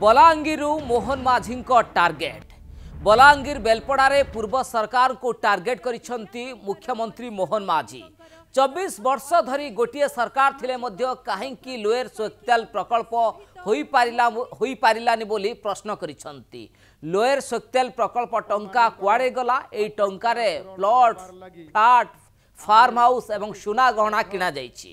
बलाङ्गीरु Mohan माझीको target बलाङ्गीर बेलपडारे पूर्व सरकारको target मुख्यमंत्री मोहन माझी चबिस वर्ष धरि गोटे सरकारले मध्यि लोयर सोक्ताल प्रकल्पारानि बोली प्रश्न गरिन्छ लोयर सोक्तेल्ल प्रकल्प टा कुडे गला ए ट्लाट ফার্ম হাউস এবং সুনা গহনা কিণা যাইছি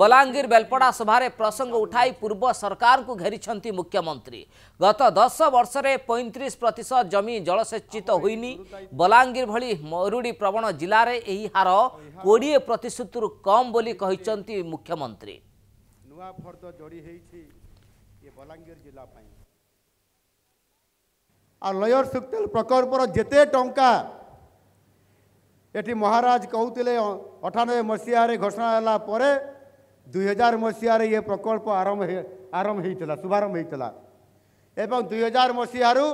বলাঙ্গীর বেলপড়া সভার প্রসঙ্গ উঠাই পূর্ব সরকার ঘেরি মুখ্যমন্ত্রী গত দশ বর্ষে পঁয়ত্রিশ প্রতিশত জমি জলসেচিত হইনি বলাঙ্গীর ভি মরুড়ি প্রবণ জেলার এই হার কোড়িয়ে প্রতিশ্রুতি কম বলে মুখ্যমন্ত্রী ନୂଆ ଫର୍ଦ୍ଦ ଯୋଡ଼ି ହେଇଛି ଏ ବଲାଙ୍ଗୀର ଜିଲ୍ଲା ପାଇଁ ଆଉ ଲୟର ସୁକ୍ତେଲ ପ୍ରକଳ୍ପର ଯେତେ ଟଙ୍କା ଏଠି ମହାରାଜ କହୁଥିଲେ ଅଠାନବେ ମସିହାରେ ଘୋଷଣା ହେଲା ପରେ ଦୁଇହଜାର ମସିହାରେ ଏ ପ୍ରକଳ୍ପ ଆରମ୍ଭ ଆରମ୍ଭ ହୋଇଥିଲା ଶୁଭାରମ୍ଭ ହୋଇଥିଲା ଏବଂ ଦୁଇହଜାର ମସିହାରୁ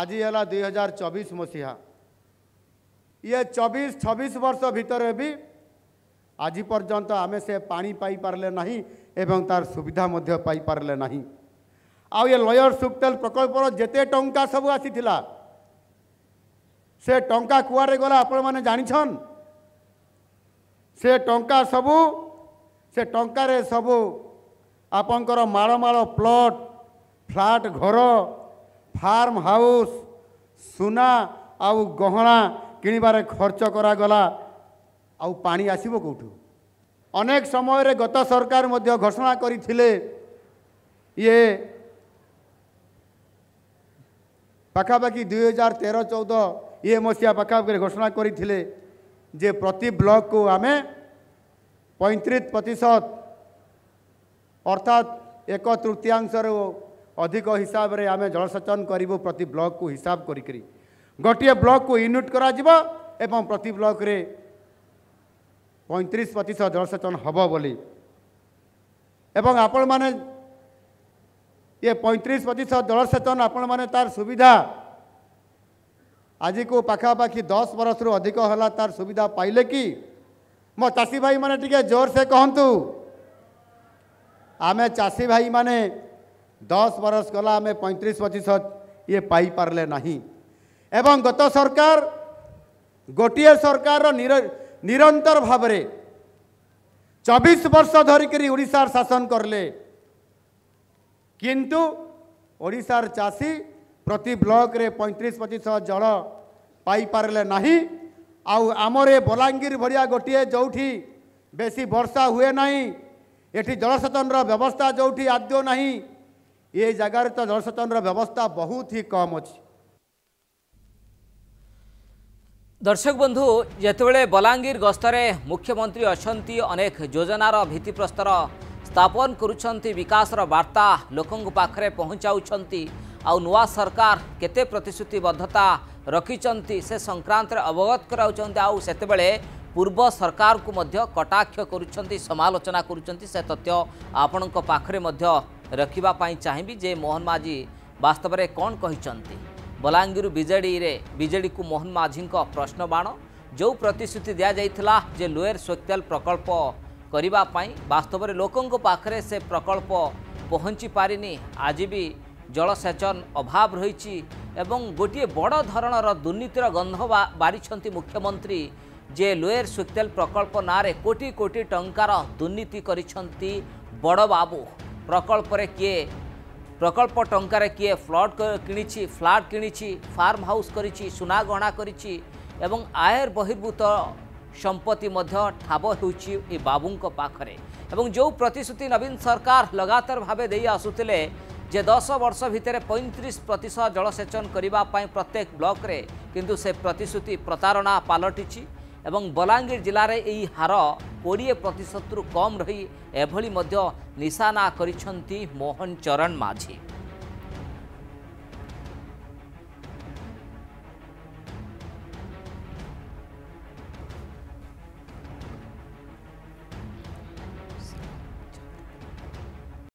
ଆଜି ହେଲା ଦୁଇହଜାର ଚବିଶ ମସିହା ଇଏ ଚବିଶ ଛବିଶ ବର୍ଷ ଭିତରେ ବି ଆଜି ପର୍ଯ୍ୟନ୍ତ ଆମେ ସେ ପାଣି ପାଇପାରିଲେ ନାହିଁ ଏବଂ ତାର ସୁବିଧା ମଧ୍ୟ ପାଇପାରିଲେ ନାହିଁ ଆଉ ଏ ଲୟର ସୁକ୍ତେଲ ପ୍ରକଳ୍ପର ଯେତେ ଟଙ୍କା ସବୁ ଆସିଥିଲା ସେ ଟଙ୍କା କୁଆଡ଼େ ଗଲା ଆପଣମାନେ ଜାଣିଛନ୍ ସେ ଟଙ୍କା ସବୁ ସେ ଟଙ୍କାରେ ସବୁ ଆପଣଙ୍କର ମାଳ ମାଳ ପ୍ଲଟ୍ ଫ୍ଲାଟ୍ ଘର ଫାର୍ମ ହାଉସ୍ ସୁନା ଆଉ ଗହଣା କିଣିବାରେ ଖର୍ଚ୍ଚ କରାଗଲା ଆଉ ପାଣି ଆସିବ କେଉଁଠୁ ଅନେକ ସମୟରେ ଗତ ସରକାର ମଧ୍ୟ ଘୋଷଣା କରିଥିଲେ ଇଏ ପାଖାପାଖି ଦୁଇ ହଜାର ତେର ଚଉଦ ଇଏ ମସିହା ପାଖାପାଖି ଘୋଷଣା କରିଥିଲେ ଯେ ପ୍ରତି ବ୍ଲକ୍କୁ ଆମେ ପଇଁତିରିଶ ପ୍ରତିଶତ ଅର୍ଥାତ୍ ଏକ ତୃତୀୟାଂଶରୁ ଅଧିକ ହିସାବରେ ଆମେ ଜଳସେଚନ କରିବୁ ପ୍ରତି ବ୍ଲକ୍କୁ ହିସାବ କରିକିରି ଗୋଟିଏ ବ୍ଲକ୍କୁ ୟୁନିଟ୍ କରାଯିବ ଏବଂ ପ୍ରତି ବ୍ଲକ୍ରେ ପଇଁତିରିଶ ପ୍ରତିଶତ ଜଳସେଚନ ହେବ ବୋଲି ଏବଂ ଆପଣମାନେ ଇଏ ପଇଁତିରିଶ ପ୍ରତିଶତ ଜଳସେଚନ ଆପଣମାନେ ତାର ସୁବିଧା आज को पखापाखि दस बरस रु अधिक है तार सुविधा पाइले कि मो चाषी भाई मैंने टी जोर से कहतु आम चाषी भाई मैंने दस बरस गला आम पैंतीस प्रतिशत ये पाइपारे ना एवं गत सरकार गोटे सरकार निर, निरंतर भाव चबीस वर्ष धरिकार शासन करले किंतु ओडार चाषी ପ୍ରତି ବ୍ଲକରେ ପଇଁତିରିଶ ପ୍ରତିଶତ ଜଳ ପାଇପାରିଲେ ନାହିଁ ଆଉ ଆମର ଏ ବଲାଙ୍ଗୀର ଭଳିଆ ଗୋଟିଏ ଯେଉଁଠି ବେଶୀ ବର୍ଷା ହୁଏ ନାହିଁ ଏଠି ଜଳସେଚନର ବ୍ୟବସ୍ଥା ଯେଉଁଠି ଆଦୌ ନାହିଁ ଏ ଜାଗାରେ ତ ଜଳସେଚନର ବ୍ୟବସ୍ଥା ବହୁତ ହି କମ୍ ଅଛି ଦର୍ଶକ ବନ୍ଧୁ ଯେତେବେଳେ ବଲାଙ୍ଗୀର ଗସ୍ତରେ ମୁଖ୍ୟମନ୍ତ୍ରୀ ଅଛନ୍ତି ଅନେକ ଯୋଜନାର ଭିତ୍ତିପ୍ରସ୍ତର ସ୍ଥାପନ କରୁଛନ୍ତି ବିକାଶର ବାର୍ତ୍ତା ଲୋକଙ୍କ ପାଖରେ ପହଞ୍ଚାଉଛନ୍ତି ଆଉ ନୂଆ ସରକାର କେତେ ପ୍ରତିଶ୍ରୁତିବଦ୍ଧତା ରଖିଛନ୍ତି ସେ ସଂକ୍ରାନ୍ତରେ ଅବଗତ କରାଉଛନ୍ତି ଆଉ ସେତେବେଳେ ପୂର୍ବ ସରକାରକୁ ମଧ୍ୟ କଟାକ୍ଷ କରୁଛନ୍ତି ସମାଲୋଚନା କରୁଛନ୍ତି ସେ ତଥ୍ୟ ଆପଣଙ୍କ ପାଖରେ ମଧ୍ୟ ରଖିବା ପାଇଁ ଚାହିଁବି ଯେ ମୋହନ ମାଝୀ ବାସ୍ତବରେ କ'ଣ କହିଛନ୍ତି ବଲାଙ୍ଗୀର ବିଜେଡ଼ିରେ ବିଜେଡ଼ିକୁ ମୋହନ ମାଝୀଙ୍କ ପ୍ରଶ୍ନବାଣ ଯେଉଁ ପ୍ରତିଶ୍ରୁତି ଦିଆଯାଇଥିଲା ଯେ ଲୋୟର ସ୍ୱେକ୍ତେଲ ପ୍ରକଳ୍ପ କରିବା ପାଇଁ ବାସ୍ତବରେ ଲୋକଙ୍କ ପାଖରେ ସେ ପ୍ରକଳ୍ପ ପହଞ୍ଚି ପାରିନି ଆଜି ବି জলসেচন অভাব রয়েছে এবং গোটিয়ে বড় ধরনের দুর্নীতির গন্ধ বাড়িছেন মুখ্যমন্ত্রী যে লোয়ের সুক্তেল প্রকল্প না কোটি কোটি টঙ্কার দুর্নীতি করেছেন বড় বাবু প্রকল্পরে কি প্রকল্প টঙ্কার কি ফ্লড কিছি ফ্লাট কিছি ফার্ম হাউস করেছি সুনা গহনা করেছি এবং আয়ের বহির্ভূত সম্পত্তি মধ্যে ঠাব হচ্ছে এই বাবুঙ্ পাখে এবং যে প্রতিশ্রুতি নবীন সরকার লগাতার ভাবে দিয়ে আসুলে ଯେ ଦଶ ବର୍ଷ ଭିତରେ ପଇଁତିରିଶ ପ୍ରତିଶତ ଜଳସେଚନ କରିବା ପାଇଁ ପ୍ରତ୍ୟେକ ବ୍ଲକରେ କିନ୍ତୁ ସେ ପ୍ରତିଶ୍ରୁତି ପ୍ରତାରଣା ପାଲଟିଛି ଏବଂ ବଲାଙ୍ଗୀର ଜିଲ୍ଲାରେ ଏହି ହାର କୋଡ଼ିଏ ପ୍ରତିଶତରୁ କମ୍ ରହି ଏଭଳି ମଧ୍ୟ ନିଶାନା କରିଛନ୍ତି ମୋହନ ଚରଣ ମାଝୀ